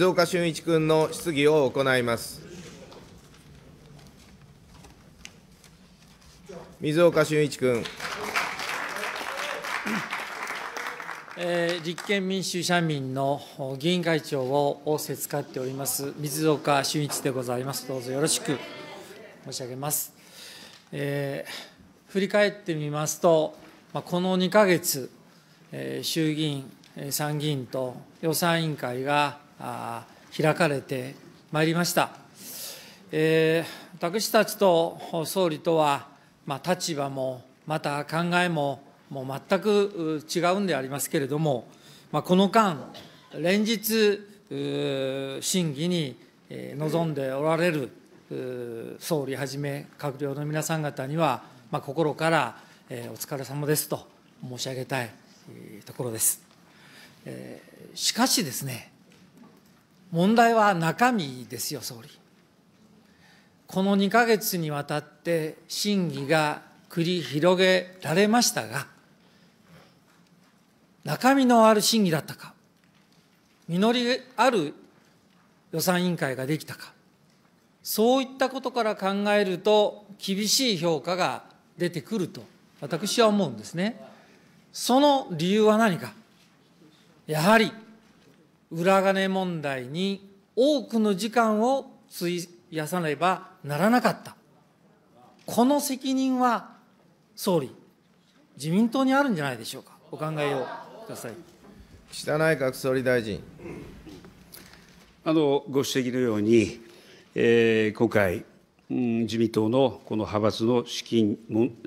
静岡俊一君の質疑を行います。水岡俊一君。えー、立憲民主社民の議員会長を仰せつかっております、水岡俊一でございます。どうぞよろしく申し上げます。えー、振り返ってみますと、まあ、この2か月、えー、衆議院、参議院と予算委員会が開かれてまいりました。えー、私たちと総理とは、まあ、立場もまた考えももう全く違うんでありますけれども、まあ、この間連日審議に臨んでおられる総理はじめ閣僚の皆さん方には、まあ、心からお疲れ様ですと申し上げたいところです。しかしですね問題は中身ですよ、総理。この2か月にわたって審議が繰り広げられましたが、中身のある審議だったか、実りある予算委員会ができたか、そういったことから考えると、厳しい評価が出てくると、私は思うんですね。その理由は何か、やはり裏金問題に多くの時間を費やさねばならなかった。この責任は、総理、自民党にあるんじゃないでしょうか。お考えをください。岸田内閣総理大臣。あのご指摘のように、えー、今回、うん、自民党のこの派閥の資金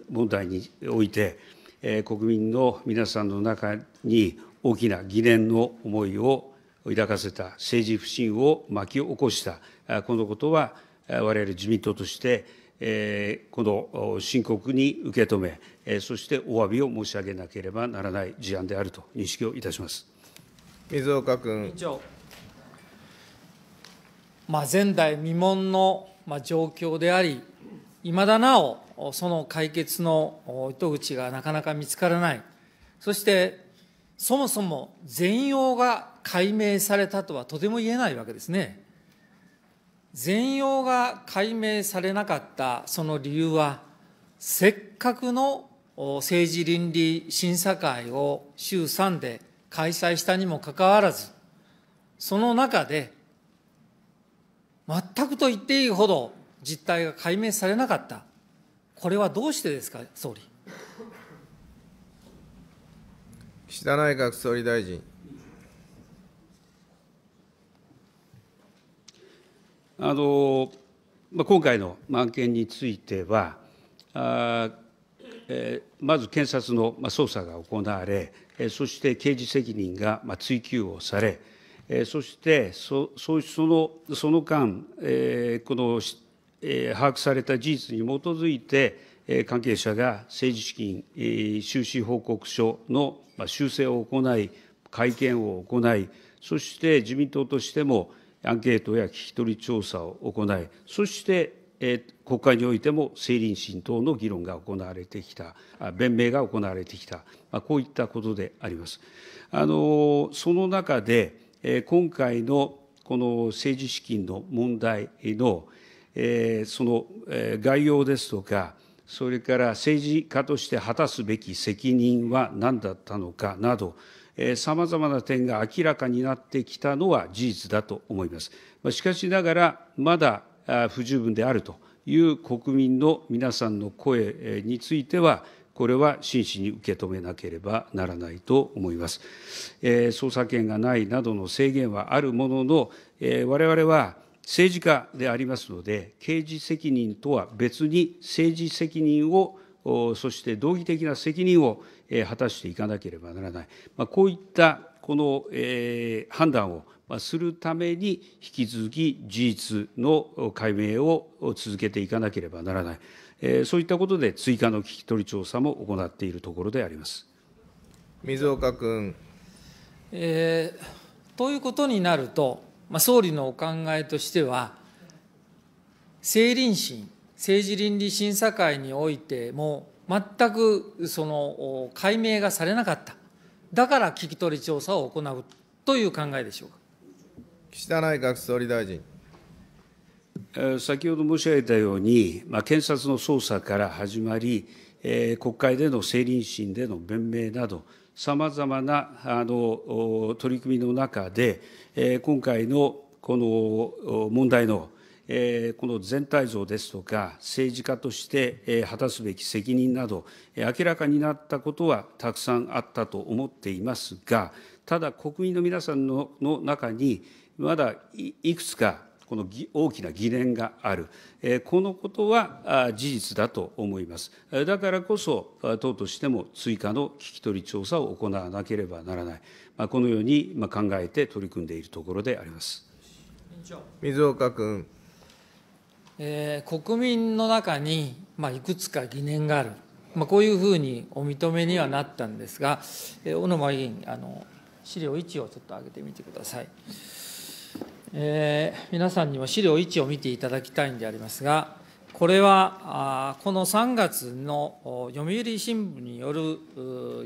問題において、えー、国民の皆さんの中に大きな疑念の思いを抱かせた、政治不信を巻き起こした、このことは、われわれ自民党として、この深刻に受け止め、そしておわびを申し上げなければならない事案であると認識をいたします水岡君。まあ、前代未聞の状況であり、いまだなお、その解決の糸口がなかなか見つからない、そしてそもそも全容が解明されたとはとても言えないわけですね。全容が解明されなかったその理由は、せっかくの政治倫理審査会を週3で開催したにもかかわらず、その中で、全くと言っていいほど実態が解明されなかった。これはどうしてですか、総理。岸田内閣総理大臣。あのまあ、今回の案件については、あえー、まず検察の捜査が行われ、そして刑事責任が追及をされ、そしてそそのその間、えー、この、えー、把握された事実に基づいて、関係者が政治資金収支報告書の修正を行い、会見を行い、そして自民党としてもアンケートや聞き取り調査を行い、そして国会においても政倫審等の議論が行われてきた、弁明が行われてきた、こういったことであります。あのその中で、今回のこの政治資金の問題の、その概要ですとか、それから政治家として果たすべき責任は何だったのかなど、さまざまな点が明らかになってきたのは事実だと思います。しかしながら、まだ不十分であるという国民の皆さんの声については、これは真摯に受け止めなければならないと思います。え捜査権がないなどの制限はあるものの、えれわれは政治家でありますので、刑事責任とは別に政治責任を、そして道義的な責任を果たしていかなければならない、こういったこの、え判断をするために、引き続き事実の解明を続けていかなければならない、えそういったことで追加の聞き取り調査も行っているところであります。水岡君、えー、ということになると、まあ、総理のお考えとしては、政倫審、政治倫理審査会においても、全くその解明がされなかった、だから聞き取り調査を行うという考えでしょうか岸田内閣総理大臣。先ほど申し上げたように、まあ、検察の捜査から始まり、えー、国会での政倫審での弁明など、さまざまな取り組みの中で、今回のこの問題のこの全体像ですとか、政治家として果たすべき責任など、明らかになったことはたくさんあったと思っていますが、ただ、国民の皆さんの中に、まだいくつかこの大きな疑念がある、このことは事実だと思います。だからこそ、党としても追加の聞き取り調査を行わなければならない、このように考えて取り組んでいるところであります水岡君。えー、国民の中に、まいくつか疑念がある、まこういうふうにお認めにはなったんですが、え小沼議員あの、資料1をちょっと上げてみてください。えー、皆さんにも資料1を見ていただきたいんでありますが、これは、この3月の読売新聞による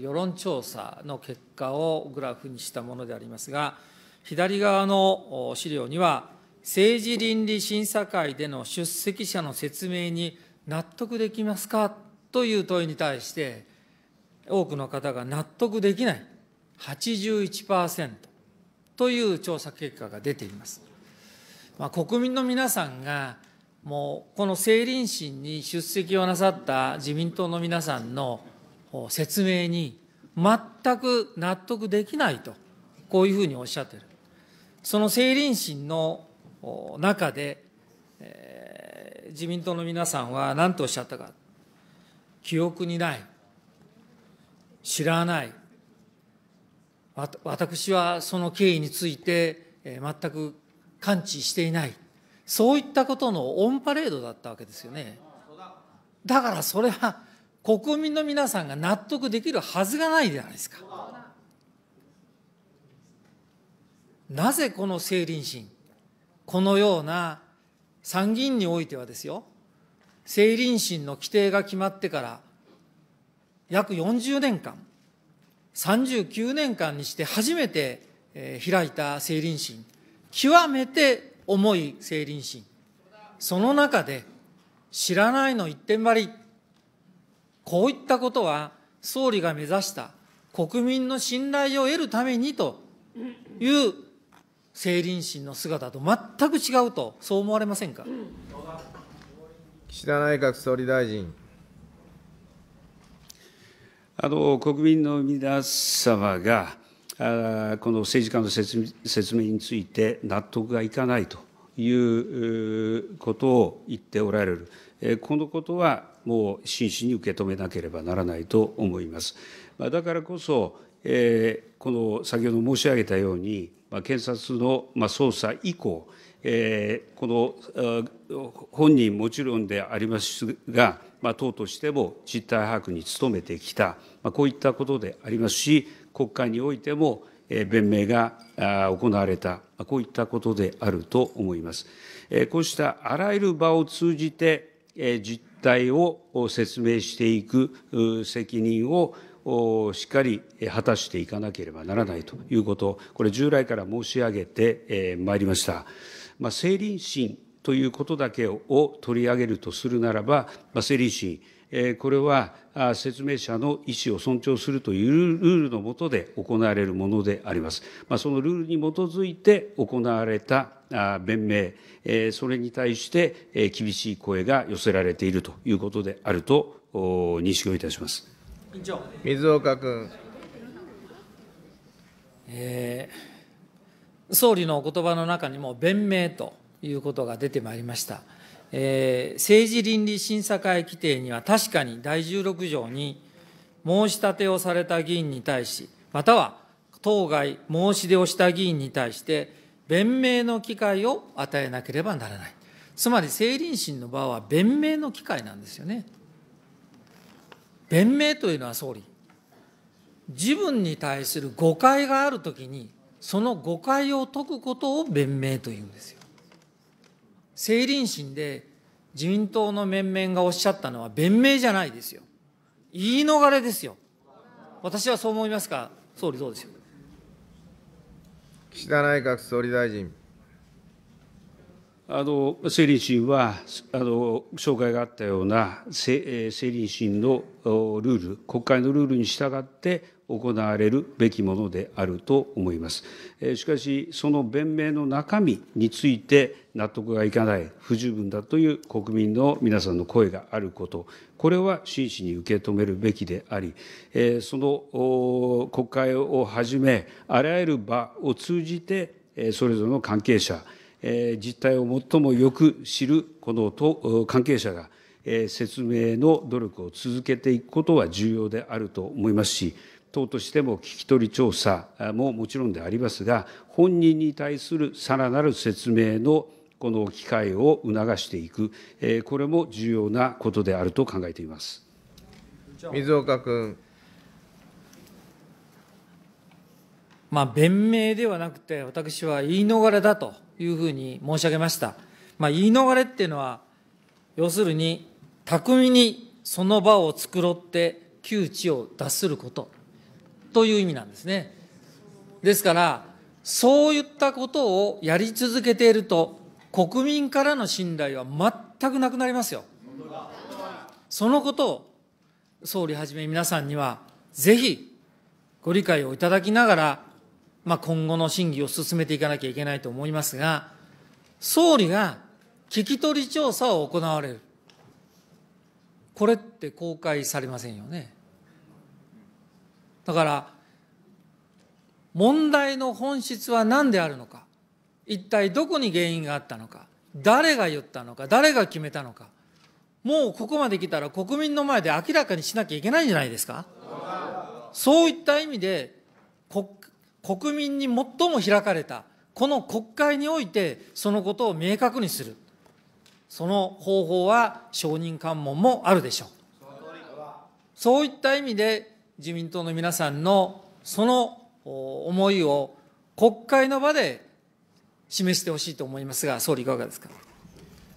世論調査の結果をグラフにしたものでありますが、左側の資料には、政治倫理審査会での出席者の説明に納得できますかという問いに対して、多くの方が納得できない、81%。という調査結果が出ています。まあ、国民の皆さんが、もうこの政倫審に出席をなさった自民党の皆さんの説明に、全く納得できないと、こういうふうにおっしゃってる。その政倫審の中で、自民党の皆さんは何とおっしゃったか、記憶にない、知らない、私はその経緯について全く感知していないそういったことのオンパレードだったわけですよねだからそれは国民の皆さんが納得できるはずがないじゃないですかなぜこの政倫審このような参議院においてはですよ政倫審の規定が決まってから約40年間39年間にして初めて開いた聖林審、極めて重い聖林審、その中で、知らないの一点張り、こういったことは、総理が目指した国民の信頼を得るためにという政倫審の姿と全く違うと、そう思われませんか。岸田内閣総理大臣。あの国民の皆様が、あこの政治家の説明について納得がいかないということを言っておられる、えこのことはもう真摯に受け止めなければならないと思います。だからこそ、えこの先ほど申し上げたように、まあ、検察のまあ、捜査以降、えこの本人もちろんでありますが、党としても実態把握に努めてきた、こういったことでありますし、国会においても弁明が行われた、こういったことであると思います。こうしたあらゆる場を通じて、実態を説明していく責任をしっかり果たしていかなければならないということ、これ、従来から申し上げてまいりました。まあ、政倫審ということだけを取り上げるとするならば、整理士、これは説明者の意思を尊重するというルールの下で行われるものであります。そのルールに基づいて行われた弁明、それに対して厳しい声が寄せられているということであると認識をいたします。水岡君。えー、総理のお言葉の中にも弁明と。いうことが出てまいりました。えー、政治倫理審査会規定には確かに第16条に申し立てをされた議員に対し、または当該申し出をした議員に対して、弁明の機会を与えなければならない。つまり、政倫審の場は弁明の機会なんですよね。弁明というのは総理、自分に対する誤解があるときに、その誤解を解くことを弁明というんですよ。政倫審で自民党の面々がおっしゃったのは弁明じゃないですよ。言い逃れですよ。私はそう思いますか、総理どうでしょう岸田内閣総理大臣。あの政倫審はあの、紹介があったような政倫審のルール、国会のルールに従って、行われるべきものであると思います。しかし、その弁明の中身について納得がいかない、不十分だという国民の皆さんの声があること、これは真摯に受け止めるべきであり、その国会をはじめ、あらゆる場を通じて、それぞれの関係者、実態を最もよく知るこの関係者が、説明の努力を続けていくことは重要であると思いますし、党としても聞き取り調査ももちろんでありますが、本人に対するさらなる説明のこの機会を促していく、これも重要なことであると考えています水岡君。まあ、弁明ではなくて、私は言い逃れだというふうに申し上げました。まあ、言い逃れっていうのは、要するに、巧みにその場を繕って窮地を脱すること。という意味なんですね。ですから、そういったことをやり続けていると、国民からの信頼は全くなくなりますよ。そのことを、総理はじめ皆さんには、ぜひご理解をいただきながら、まあ、今後の審議を進めていかなきゃいけないと思いますが、総理が聞き取り調査を行われる。これって公開されませんよね。だから問題の本質は何であるのか一体どこに原因があったのか誰が言ったのか誰が決めたのかもうここまで来たら国民の前で明らかにしなきゃいけないんじゃないですかそういった意味で国民に最も開かれたこの国会においてそのことを明確にするその方法は承認喚問もあるでしょうそういった意味で自民党の皆さんのその思いを国会の場で示してほしいと思いますが、総理、いかがですか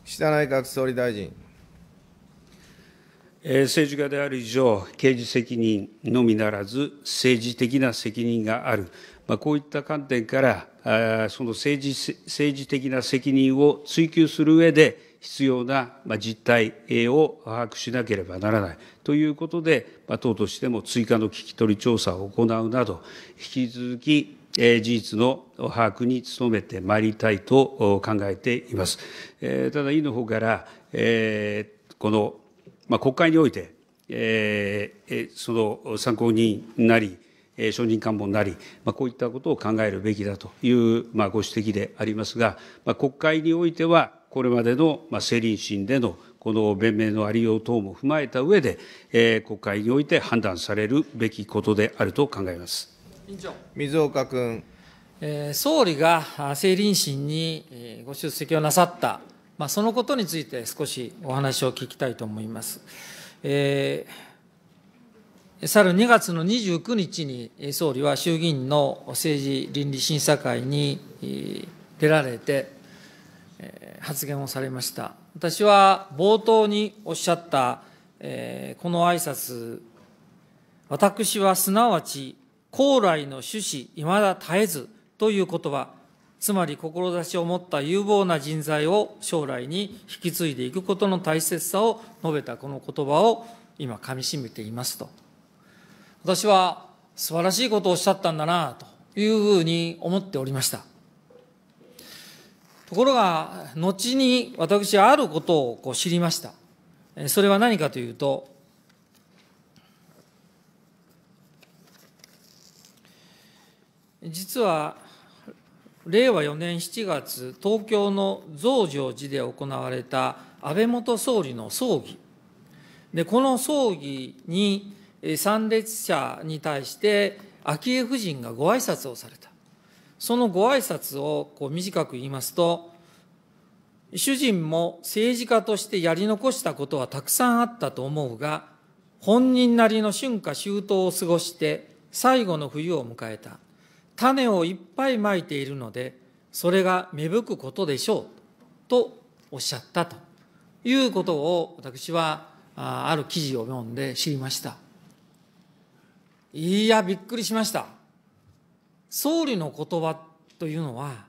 岸田内閣総理大臣。え政治家である以上、刑事責任のみならず、政治的な責任がある、まあ、こういった観点から、あその政治政治的な責任を追及する上で、必要な実態を把握しなければならない、ということで、党としても追加の聞き取り調査を行うなど、引き続き事実の把握に努めてまいりたいと考えています。ただ、委員の方から、この、ま国会において、その参考人なり、承認喚問なり、まこういったことを考えるべきだという、まご指摘でありますが、ま国会においては、これまでの、まあ、政倫審でのこの弁明のありよう等も踏まえた上で、国会において判断されるべきことであると考えます。水岡君。総理が政倫審にご出席をなさった、まあ、そのことについて少しお話を聞きたいと思います。えー、去る2月の29日に総理は衆議院の政治倫理審査会に出られて、発言をされました。私は冒頭におっしゃった、えー、この挨拶私はすなわち高来の種子いまだ絶えずという言葉つまり志を持った有望な人材を将来に引き継いでいくことの大切さを述べたこの言葉を今かみしめていますと私は素晴らしいことをおっしゃったんだなというふうに思っておりましたところが、後に私はあることをこう知りました。それは何かというと、実は令和4年7月、東京の増上寺で行われた安倍元総理の葬儀、でこの葬儀に参列者に対して、昭恵夫人がご挨拶をされた。そのご挨拶をこう短く言いますと、主人も政治家としてやり残したことはたくさんあったと思うが、本人なりの春夏秋冬を過ごして最後の冬を迎えた。種をいっぱいまいているので、それが芽吹くことでしょう。とおっしゃったということを私はある記事を読んで知りました。いや、びっくりしました。総理の言葉というのは、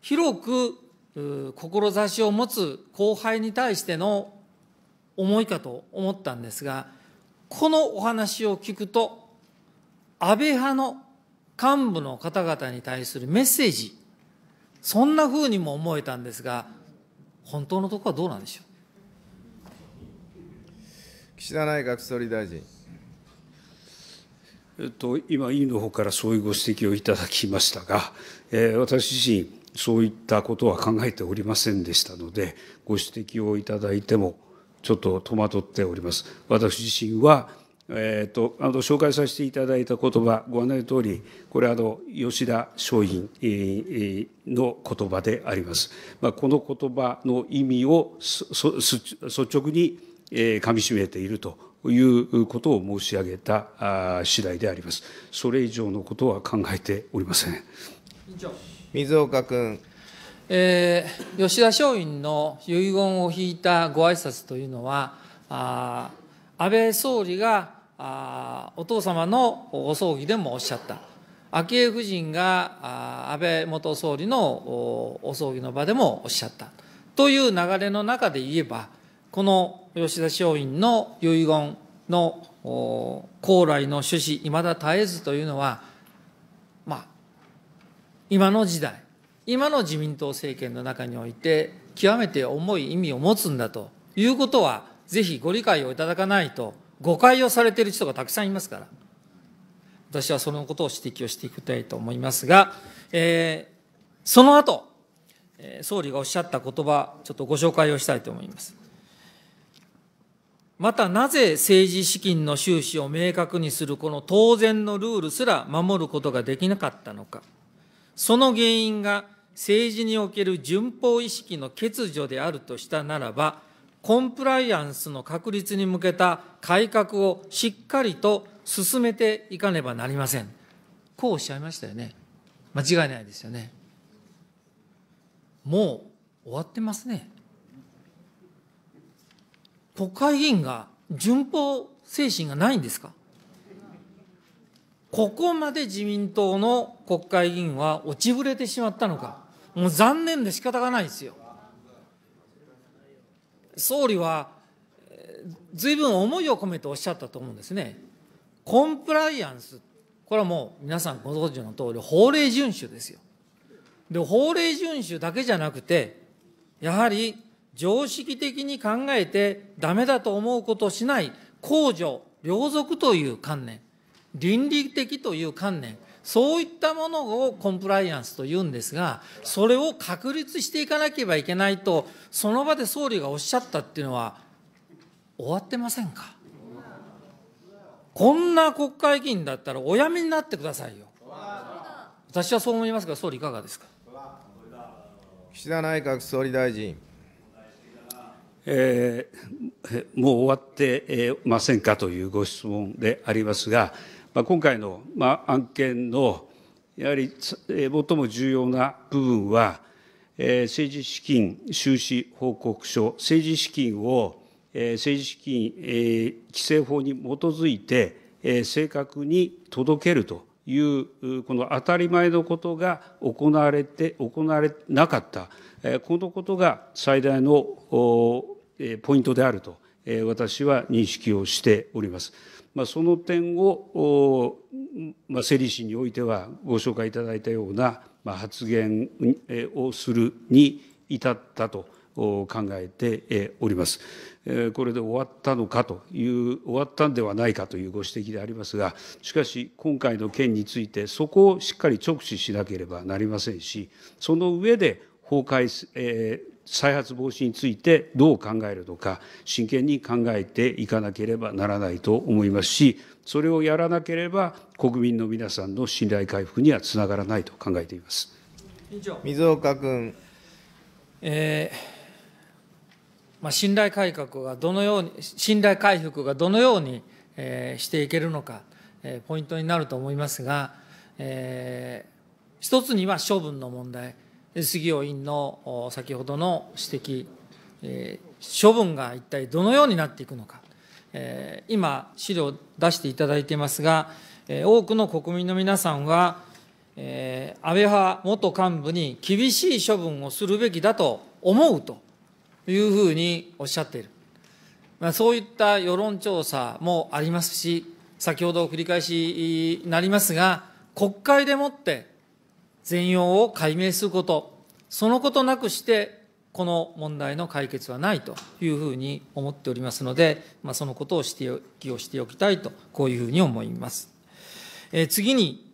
広く志を持つ後輩に対しての思いかと思ったんですが、このお話を聞くと、安倍派の幹部の方々に対するメッセージ、そんなふうにも思えたんですが、本当のところはどうなんでしょう。岸田内閣総理大臣。えっと、今、委員の方からそういうご指摘をいただきましたが、え私自身、そういったことは考えておりませんでしたので、ご指摘をいただいても、ちょっと戸惑っております。私自身は、えーと、あの紹介させていただいた言葉ご案内のとおり、これあの、吉田松陰の言葉であります。まあ、この言葉の意味を率直にかみしめているということを申し上げた次第であります。それ以上のことは考えておりません。水岡君。えー、吉田松陰の遺言を引いたご挨拶というのは、あ安倍総理があお父様のお葬儀でもおっしゃった、昭恵夫人があ安倍元総理のお葬儀の場でもおっしゃったという流れの中で言えば、この吉田松陰の遺言の高麗の趣旨、いまだ絶えずというのは、まあ、今の時代、今の自民党政権の中において、極めて重い意味を持つんだということは、ぜひご理解をいただかないと、誤解をされている人がたくさんいますから、私はそのことを指摘をしていきたいと思いますが、えー、その後、総理がおっしゃった言葉、ちょっとご紹介をしたいと思います。またなぜ政治資金の収支を明確にするこの当然のルールすら守ることができなかったのか、その原因が政治における順法意識の欠如であるとしたならば、コンプライアンスの確立に向けた改革をしっかりと進めていかねばなりません。こうおっしゃいましたよね。間違いないですよね。もう終わってますね。国会議員が順法精神がないんですかここまで自民党の国会議員は落ちぶれてしまったのか、もう残念で仕方がないですよ。総理は、ずいぶん思いを込めておっしゃったと思うんですね。コンプライアンス、これはもう皆さんご存知の通り、法令遵守ですよ。で、法令遵守だけじゃなくて、やはり常識的に考えてダメだと思うことしない公序良俗という観念倫理的という観念そういったものをコンプライアンスというんですがそれを確立していかなければいけないとその場で総理がおっしゃったっていうのは終わってませんかこんな国会議員だったらおやめになってくださいよ私はそう思いますが総理いかがですか岸田内閣総理大臣えー、もう終わってませんかというご質問でありますが、まあ、今回の、まあ、案件のやはり、え最も重要な部分は、え政治資金収支報告書、政治資金を、え政治資金、え規正法に基づいて、え正確に届けるという、この当たり前のことが行われて、行われなかった、えこのことが最大のポイントであると、私は認識をしております。まその点を、まあ、整理士においてはご紹介いただいたような、ま発言をするに至ったと考えております。これで終わったのかという、終わったんではないかというご指摘でありますが、しかし、今回の件について、そこをしっかり直視しなければなりませんし、その上で法改,、え再発防止についてどう考えるのか、真剣に考えていかなければならないと思いますし、それをやらなければ、国民の皆さんの信頼回復にはつながらないと考えています水岡君。えーまあ、信頼改革がどのように、信頼回復がどのように、えー、していけるのか、えー、ポイントになると思いますが、えー、一つには処分の問題、杉尾委員の先ほどの指摘、えー、処分が一体どのようになっていくのか、えー、今、資料を出していただいていますが、えー、多くの国民の皆さんは、えー、安倍派元幹部に厳しい処分をするべきだと思うというふうにおっしゃっている、まあ、そういった世論調査もありますし、先ほど繰り返しになりますが、国会でもって全容を解明すること、そのことなくして、この問題の解決はないというふうに思っておりますので、まあ、そのことをしておきをしておきたいと、こういうふうに思います。えー、次に、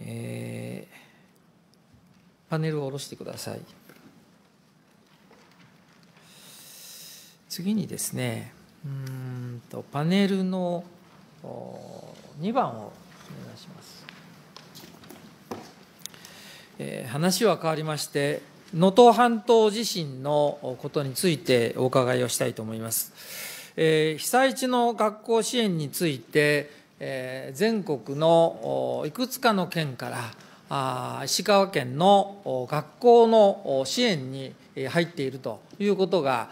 えー、パネルを下ろしてください。次にですね、うんとパネルの2番をお願いします。えー、話は変わりまして、能登半島地震のことについてお伺いをしたいと思います。えー、被災地の学校支援について、えー、全国のいくつかの県から、石川県の学校の支援に入っているということが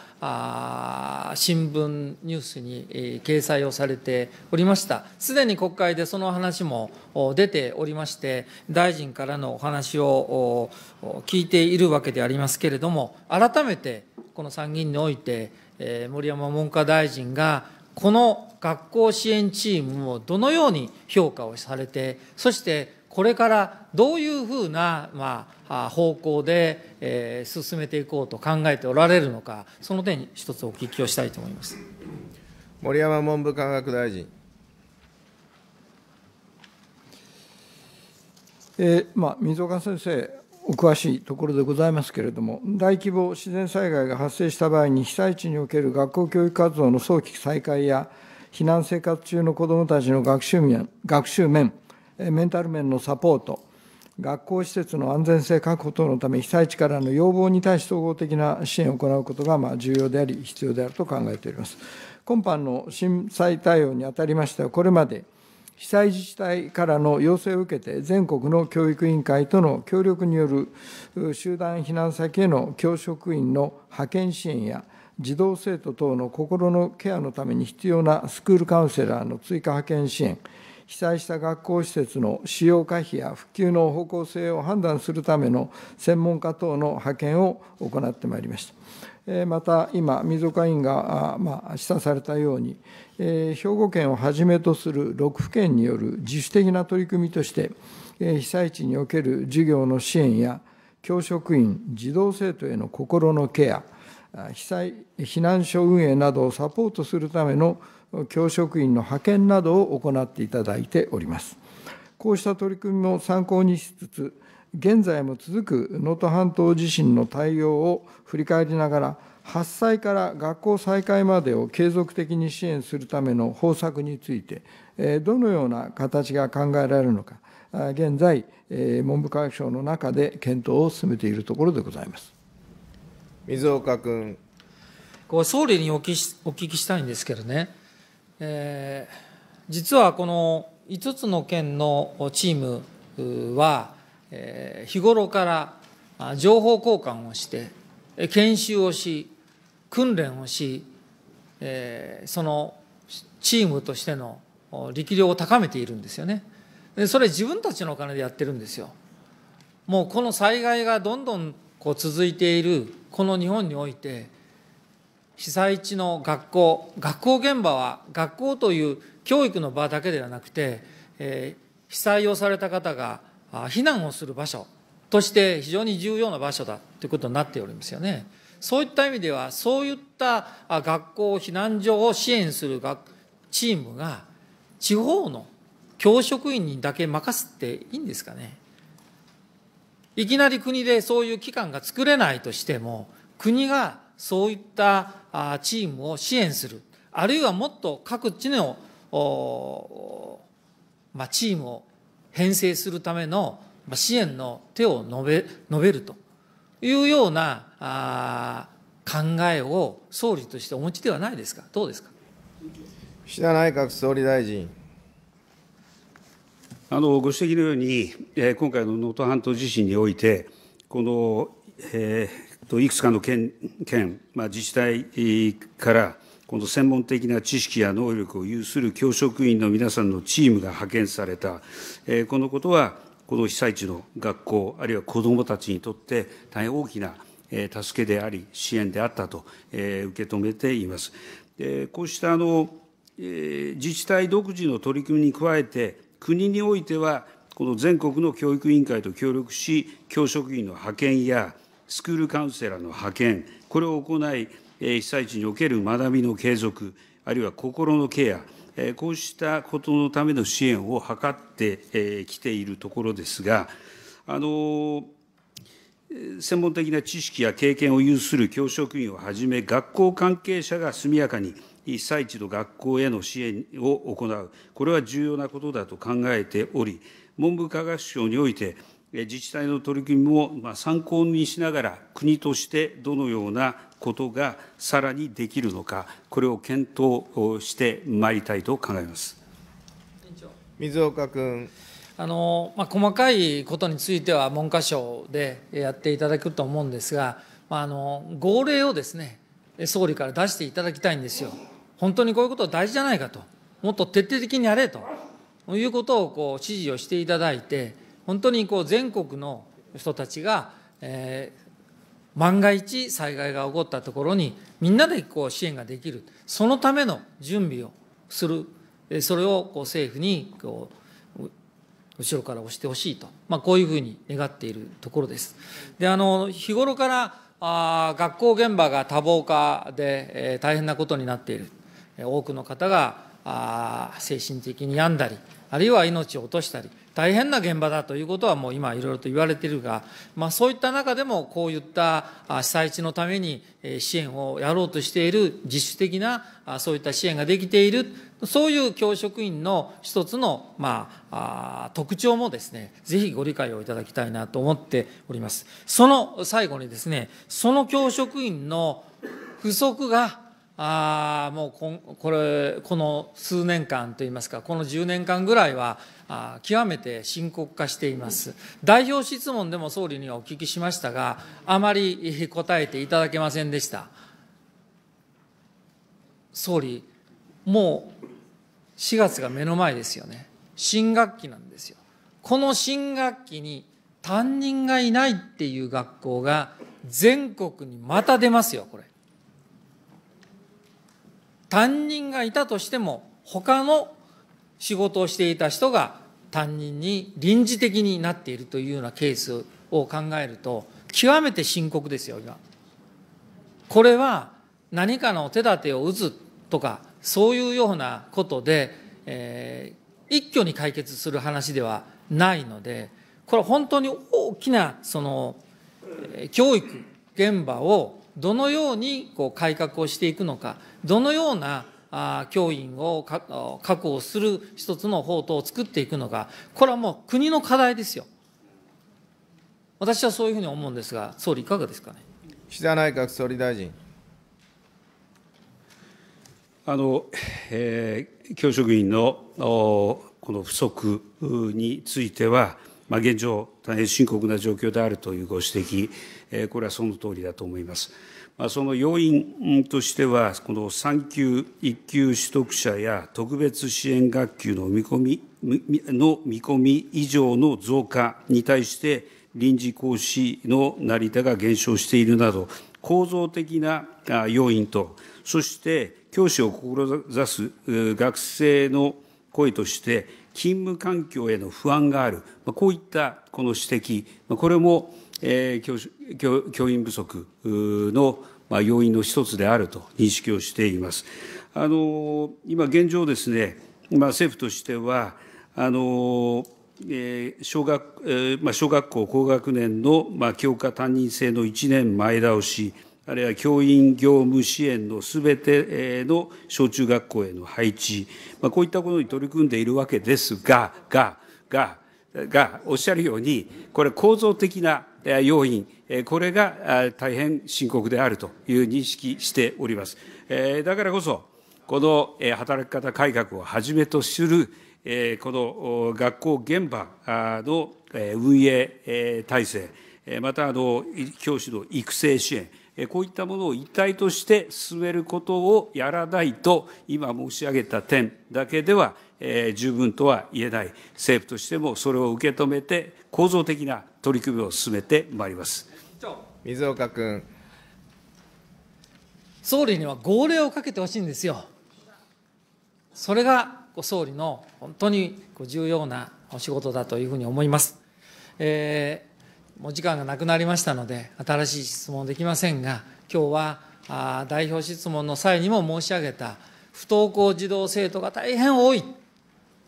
新聞ニュースに掲載をされておりましたすでに国会でその話も出ておりまして大臣からのお話を聞いているわけでありますけれども改めてこの参議院において森山文科大臣がこの学校支援チームをどのように評価をされてそしてこれからどういうふうな、まあ、方向で、えー、進めていこうと考えておられるのか、その点に一つお聞きをしたいと思います森山文部科学大臣。えーまあ、水岡先生、お詳しいところでございますけれども、大規模自然災害が発生した場合に、被災地における学校教育活動の早期再開や、避難生活中の子どもたちの学習面、学習面メンタル面のサポート、学校施設の安全性確保等のため、被災地からの要望に対し総合的な支援を行うことが重要であり、必要であると考えております。今般の震災対応にあたりましては、これまで被災自治体からの要請を受けて、全国の教育委員会との協力による集団避難先への教職員の派遣支援や、児童生徒等の心のケアのために必要なスクールカウンセラーの追加派遣支援、被災した学校施設の使用可否や復旧の方向性を判断するための専門家等の派遣を行ってまいりました。また今、溝岡委員が示唆されたように、兵庫県をはじめとする6府県による自主的な取り組みとして、被災地における授業の支援や、教職員、児童生徒への心のケア、被災避難所運営などをサポートするための教職員の派遣などを行っていただいております。こうした取り組みも参考にしつつ、現在も続く能登半島地震の対応を振り返りながら、発災から学校再開までを継続的に支援するための方策について、どのような形が考えられるのか、現在、文部科学省の中で検討を進めているところでございます水岡君。こ総理にお聞きしたいんですけどね、えー、実はこの5つの県のチームは、えー、日頃から情報交換をして研修をし訓練をし、えー、そのチームとしての力量を高めているんですよねでそれ自分たちのお金でやってるんですよもうこの災害がどんどんこう続いているこの日本において被災地の学校学校現場は学校という教育の場だけではなくて、えー、被災をされた方が避難をする場所として非常に重要な場所だということになっておりますよね。そういった意味ではそういった学校避難所を支援するチームが地方の教職員にだけ任せていいんですかね。いきなり国でそういう機関が作れないとしても国がそういったチームを支援する、あるいはもっと各地の、まあ、チームを編成するための支援の手を述べ述べるというような考えを総理としてお持ちではないですか、どうですか。岸田内閣総理大臣。あのご指摘のように、え今回の能登半島地震において、この、えー、いくつかの県、県まあ、自治体から、この専門的な知識や能力を有する教職員の皆さんのチームが派遣された、このことは、この被災地の学校、あるいは子どもたちにとって大変大きな助けであり、支援であったと受け止めています。こうしたあの自治体独自の取り組みに加えて、国においては、この全国の教育委員会と協力し、教職員の派遣やスクールカウンセラーの派遣、これを行い、被災地における学びの継続、あるいは心のケア、こうしたことのための支援を図ってきているところですが、あの、専門的な知識や経験を有する教職員をはじめ、学校関係者が速やかに被災地の学校への支援を行う、これは重要なことだと考えており、文部科学省において、自治体の取り組みも参考にしながら、国としてどのようなことがさらにできるのか、これを検討してまいりたいと考えます水岡君。あのまあ、細かいことについては文科省でやっていただくと思うんですが、まあ、あの号令をですね総理から出していただきたいんですよ。本当にこういうことは大事じゃないかと、もっと徹底的にやれということをこう指示をしていただいて、本当にこう全国の人たちが、えー、万が一災害が起こったところにみんなでこう支援ができるそのための準備をするそれをこう政府にこう後ろから押してほしいと、まあ、こういうふうに願っているところです。であの日頃からあ学校現場が多忙化で、えー、大変なことになっている多くの方があ精神的に病んだりあるいは命を落としたり、大変な現場だということはもう今いろいろと言われているが、まあ、そういった中でもこういった被災地のために支援をやろうとしている自主的なそういった支援ができている、そういう教職員の一つの、まあ、特徴もですね、ぜひご理解をいただきたいなと思っております。その最後にですね、その教職員の不足があもうここれこの数年間といいますかこの10年間ぐらいはあ極めて深刻化しています代表質問でも総理にはお聞きしましたがあまり答えていただけませんでした総理もう4月が目の前ですよね新学期なんですよこの新学期に担任がいないっていう学校が全国にまた出ますよこれ担任がいたとしても他の仕事をしていた人が担任に臨時的になっているというようなケースを考えると極めて深刻ですよ今。これは何かの手立てを打つとかそういうようなことで、えー、一挙に解決する話ではないのでこれは本当に大きなその教育現場をどのようにこう改革をしていくのか、どのような教員を確保する一つの法等を作っていくのか、これはもう国の課題ですよ。私はそういうふうに思うんですが、総理、いかがですかね。岸田内閣総理大臣。あの、えー、教職員のこの不足については、現状、大変深刻な状況であるというご指摘、これはそのとおりだと思います。その要因としては、この3級、1級取得者や特別支援学級の見込み、の見込み以上の増加に対して、臨時講師の成田が減少しているなど、構造的な要因と、そして教師を志す学生の声として、勤務環境への不安がある、こういったこの指摘、これも教員不足の要因の一つであると認識をしています。あの今現状ですね、ま政府としては、あのえ小学、えま小学校高学年の、ま教科担任制の1年前倒し、あるいは教員業務支援のすべての小中学校への配置、こういったことに取り組んでいるわけですが、が、が、が、おっしゃるように、これ構造的な要因、これが大変深刻であるという認識しております。だからこそ、この働き方改革をはじめとするこの学校現場の運営体制、また教師の育成支援、こういったものを一体として進めることをやらないと、今申し上げた点だけでは、えー、十分とは言えない、政府としてもそれを受け止めて、構造的な取り組みを進めてまいります水岡君。総理には号令をかけてほしいんですよ。それが総理の本当に重要なお仕事だというふうに思います。えーもう時間がなくなりましたので、新しい質問できませんが、今日は代表質問の際にも申し上げた、不登校児童・生徒が大変多い、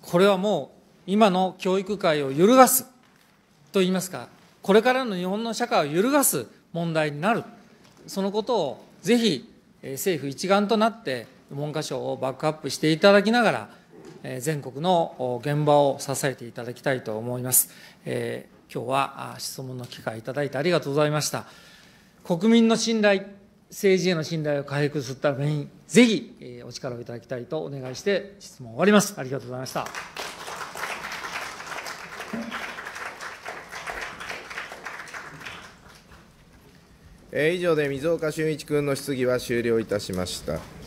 これはもう今の教育界を揺るがすといいますか、これからの日本の社会を揺るがす問題になる、そのことをぜひ政府一丸となって、文科省をバックアップしていただきながら、全国の現場を支えていただきたいと思います。えー今日は質問の機会いただいてありがとうございました。国民の信頼、政治への信頼を回復するために、ぜひ、えお力をいただきたいとお願いして、質問終わります。ありがとうございました。え以上で水岡俊一君の質疑は終了いたしました。